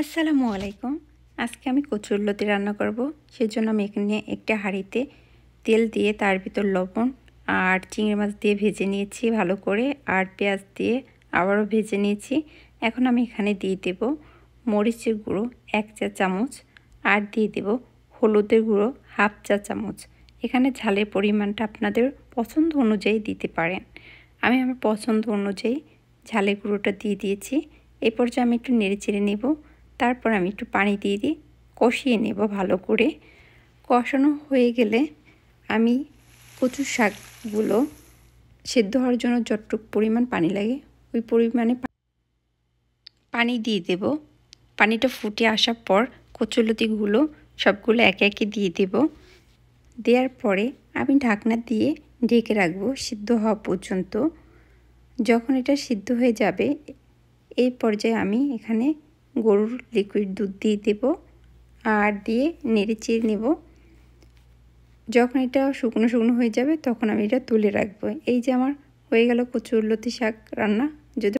আসসালামু আলাইকুম আজকে আমি কচুরলতি রান্না করব সেজন্য আমি এখানে একটা হাঁড়িতে তেল দিয়ে তার ভিতর লবণ আর চিংড়ি মাছ দিয়ে ভেজে নিয়েছি ভালো করে আর পেঁয়াজ দিয়ে আবারও ভেজে নিয়েছি এখন আমি এখানে দিয়ে দেব মরিচের গুঁড়ো এক চা চামচ আর দিয়ে দেব হলুদের গুঁড়ো হাফ চা চামচ এখানে ঝালের পরিমাণটা আপনাদের পছন্দ অনুযায়ী দিতে পারেন আমি আমার পছন্দ অনুযায়ী ঝালের গুঁড়োটা দিয়ে দিয়েছি এ পর্যায়ে আমি একটু নেড়ে চেড়ে নেবো তারপর আমি একটু পানি দিয়ে দিই কষিয়ে নেব ভালো করে কষানো হয়ে গেলে আমি কচু শাকগুলো সেদ্ধ হওয়ার জন্য যতটুকু পরিমাণ পানি লাগে ওই পরিমাণে পানি দিয়ে দেব পানিটা ফুটে আসার পর কচুলতিগুলো সবগুলো একে একে দিয়ে দেব দেওয়ার পরে আমি ঢাকনা দিয়ে ঢেকে রাখবো সিদ্ধ হওয়া পর্যন্ত যখন এটা সিদ্ধ হয়ে যাবে এই পর্যায়ে আমি এখানে গরুর লিকুইড দুধ দিয়ে দেব আর দিয়ে নেড়ে চেড়ে নেব যখন এটা শুকনো শুকনো হয়ে যাবে তখন আমি এটা তুলে রাখবো এই যে আমার হয়ে গেল কচুর লতি শাক রান্না যদি